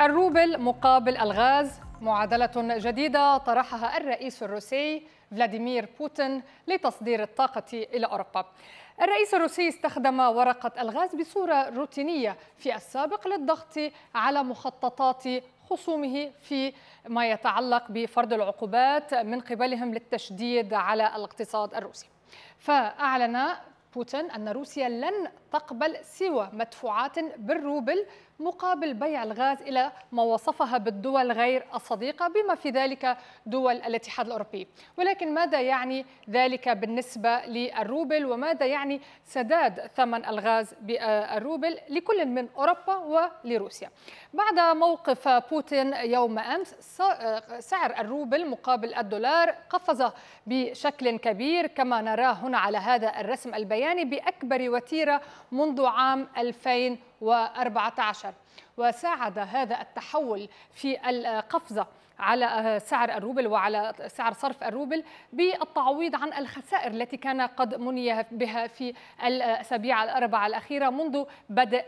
الروبل مقابل الغاز معادلة جديدة طرحها الرئيس الروسي فلاديمير بوتين لتصدير الطاقة إلى أوروبا. الرئيس الروسي استخدم ورقة الغاز بصورة روتينية في السابق للضغط على مخططات خصومه في ما يتعلق بفرض العقوبات من قبلهم للتشديد على الاقتصاد الروسي. فأعلن بوتين أن روسيا لن تقبل سوى مدفوعات بالروبل مقابل بيع الغاز إلى ما وصفها بالدول غير الصديقة بما في ذلك دول الاتحاد الأوروبي ولكن ماذا يعني ذلك بالنسبة للروبل وماذا يعني سداد ثمن الغاز بالروبل لكل من أوروبا ولروسيا بعد موقف بوتين يوم أمس سعر الروبل مقابل الدولار قفز بشكل كبير كما نراه هنا على هذا الرسم البياني السرياني بأكبر وتيرة منذ عام 2014 وساعد هذا التحول في القفزة على سعر الروبل وعلى سعر صرف الروبل بالتعويض عن الخسائر التي كان قد مني بها في الأسابيع الأربعة الأخيرة منذ بدء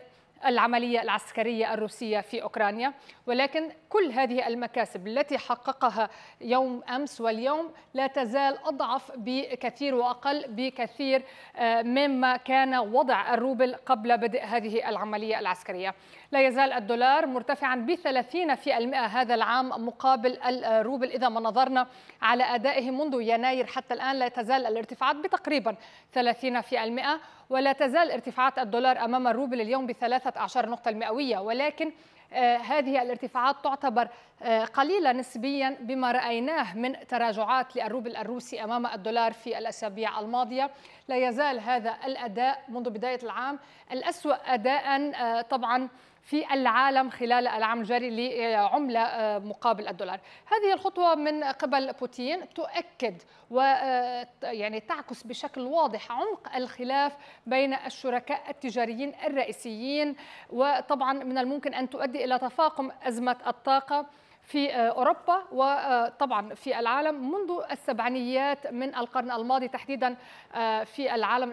العملية العسكرية الروسية في أوكرانيا ولكن كل هذه المكاسب التي حققها يوم أمس واليوم لا تزال أضعف بكثير وأقل بكثير آه، مما كان وضع الروبل قبل بدء هذه العملية العسكرية لا يزال الدولار مرتفعا ب 30 في المئة هذا العام مقابل الروبل إذا ما نظرنا على أدائه منذ يناير حتى الآن لا تزال الارتفاعات بتقريبا 30 في المئة ولا تزال ارتفاعات الدولار أمام الروبل اليوم بثلاثة أعشار نقطة المئوية ولكن آه، هذه الارتفاعات تعتبر آه، قليلة نسبيا بما رأيناه من تراجعات للروبل الروسي أمام الدولار في الأسابيع الماضية لا يزال هذا الأداء منذ بداية العام الأسوأ أداء آه، طبعا في العالم خلال العام الجاري لعملة آه، مقابل الدولار هذه الخطوة من قبل بوتين تؤكد ويعني آه، تعكس بشكل واضح عمق الخلاف بين الشركاء التجاريين الرئيسيين وطبعا من الممكن أن تؤدي إلى تفاقم أزمة الطاقة في آه، أوروبا وطبعا آه، في العالم منذ السبعينيات من القرن الماضي تحديدا آه، في العالم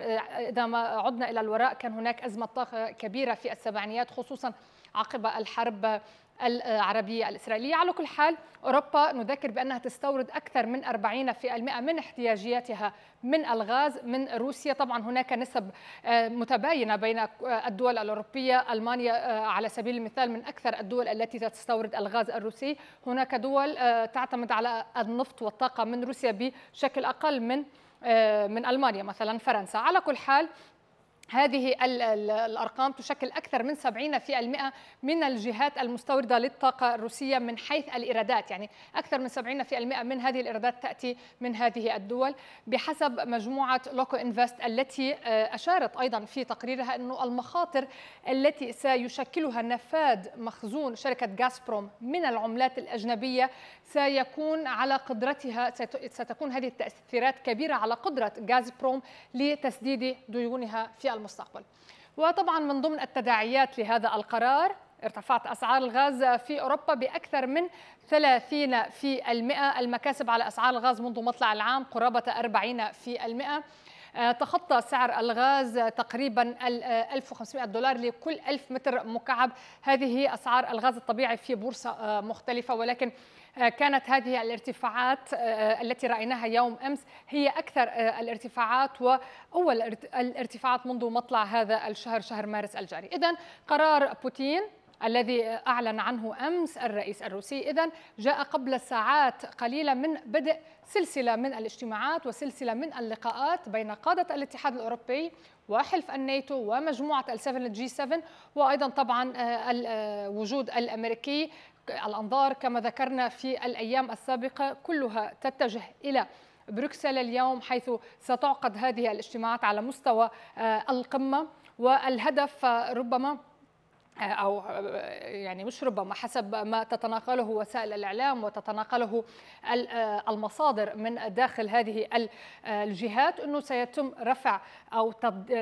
إذا ما عدنا إلى الوراء كان هناك أزمة طاقة كبيرة في السبعينيات خصوصا عقب الحرب العربية الإسرائيلية على كل حال أوروبا نذكر بأنها تستورد أكثر من 40% من احتياجياتها من الغاز من روسيا طبعا هناك نسب آه، متباينة بين آه، الدول الأوروبية ألمانيا آه، على سبيل المثال من أكثر الدول التي تستورد الغاز الروسي هناك دول تعتمد على النفط والطاقة من روسيا بشكل أقل من من المانيا مثلا فرنسا على كل حال هذه الأرقام تشكل أكثر من 70% من الجهات المستوردة للطاقة الروسية من حيث الإيرادات يعني أكثر من 70% من هذه الإيرادات تأتي من هذه الدول بحسب مجموعة لوكو إنفست التي آه، أشارت أيضا في تقريرها أن المخاطر التي سيشكلها نفاذ مخزون شركة غازبروم من العملات الأجنبية سيكون على قدرتها ستكون هذه التأثيرات كبيرة على قدرة غازبروم لتسديد ديونها في المستقبل وطبعا من ضمن التداعيات لهذا القرار ارتفعت أسعار الغاز في أوروبا بأكثر من 30 في المئة المكاسب على أسعار الغاز منذ مطلع العام قرابة 40 في المئة آه، تخطى سعر الغاز تقريبا 1500 آه، دولار لكل 1000 متر مكعب هذه أسعار الغاز الطبيعي في بورصة آه، مختلفة ولكن آه، كانت هذه الارتفاعات آه، آه، التي رأيناها يوم أمس هي أكثر الارتفاعات وأول الارتفاعات منذ مطلع هذا الشهر شهر مارس الجاري إذا قرار بوتين الذي أعلن عنه أمس الرئيس الروسي إذا جاء قبل ساعات قليلة من بدء سلسلة من الاجتماعات وسلسلة من اللقاءات بين قادة الاتحاد الأوروبي وحلف الناتو ومجموعة الجي 7 وأيضا طبعا الوجود الأمريكي الأنظار كما ذكرنا في الأيام السابقة كلها تتجه إلى بروكسل اليوم حيث ستعقد هذه الاجتماعات على مستوى آه، القمة والهدف آه، ربما أو يعني مش ربما حسب ما تتناقله وسائل الإعلام وتتناقله المصادر من داخل هذه الجهات أنه سيتم رفع أو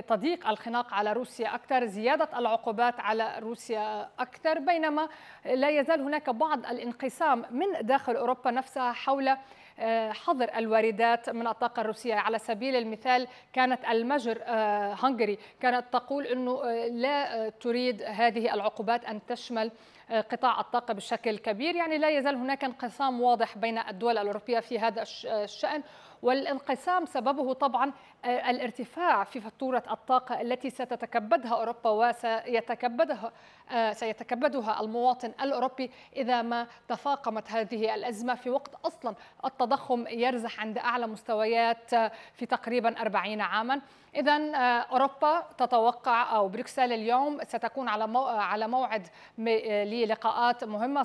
تضييق الخناق على روسيا أكثر زيادة العقوبات على روسيا أكثر بينما لا يزال هناك بعض الانقسام من داخل أوروبا نفسها حول آه، حظر الواردات من الطاقة الروسية على سبيل المثال كانت المجر آه، هنغري كانت تقول أنه آه، لا تريد هذه العقوبات أن تشمل قطاع الطاقة بشكل كبير يعني لا يزال هناك انقسام واضح بين الدول الأوروبية في هذا الشأن والانقسام سببه طبعا آه، الارتفاع في فاتورة الطاقة التي ستتكبدها أوروبا وسيتكبدها آه، سيتكبدها المواطن الأوروبي إذا ما تفاقمت هذه الأزمة في وقت أصلا التضخم يرزح عند أعلى مستويات آه، في تقريبا 40 عاما إذا أوروبا تتوقع أو بروكسل اليوم ستكون على على موعد للقاءات مهمة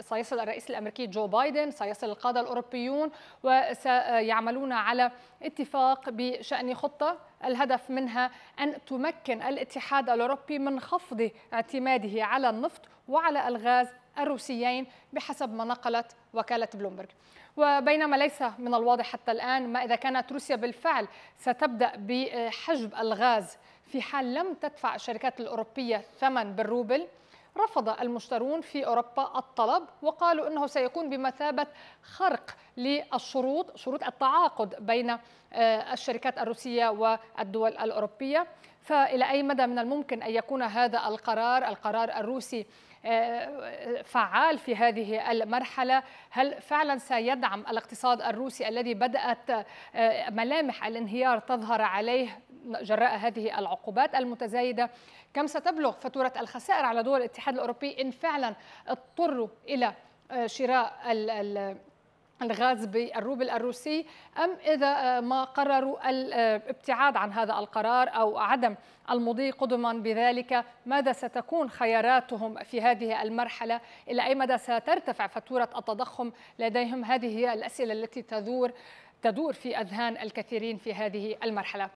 سيصل الرئيس الأمريكي جو بايدن سيصل القادة الأوروبيون وسيعملون يعملون على اتفاق بشأن خطة الهدف منها أن تمكن الاتحاد الأوروبي من خفض اعتماده على النفط وعلى الغاز الروسيين بحسب ما نقلت وكالة بلومبرج وبينما ليس من الواضح حتى الآن ما إذا كانت روسيا بالفعل ستبدأ بحجب الغاز في حال لم تدفع الشركات الأوروبية ثمن بالروبل رفض المشترون في أوروبا الطلب وقالوا أنه سيكون بمثابة خرق للشروط شروط التعاقد بين آه، الشركات الروسية والدول الأوروبية فإلى أي مدى من الممكن أن يكون هذا القرار القرار الروسي آه، فعال في هذه المرحلة هل فعلا سيدعم الاقتصاد الروسي الذي بدأت آه، ملامح الانهيار تظهر عليه جراء هذه العقوبات المتزايدة كم ستبلغ فاتورة الخسائر على دول الاتحاد الأوروبي إن فعلا اضطروا إلى آه، شراء الغاز بالروبل الروسي أم إذا آه، ما قرروا الابتعاد عن هذا القرار أو عدم المضي قدما بذلك ماذا ستكون خياراتهم في هذه المرحلة إلى أي مدى سترتفع فاتورة التضخم لديهم هذه هي الأسئلة التي تدور تدور في أذهان الكثيرين في هذه المرحلة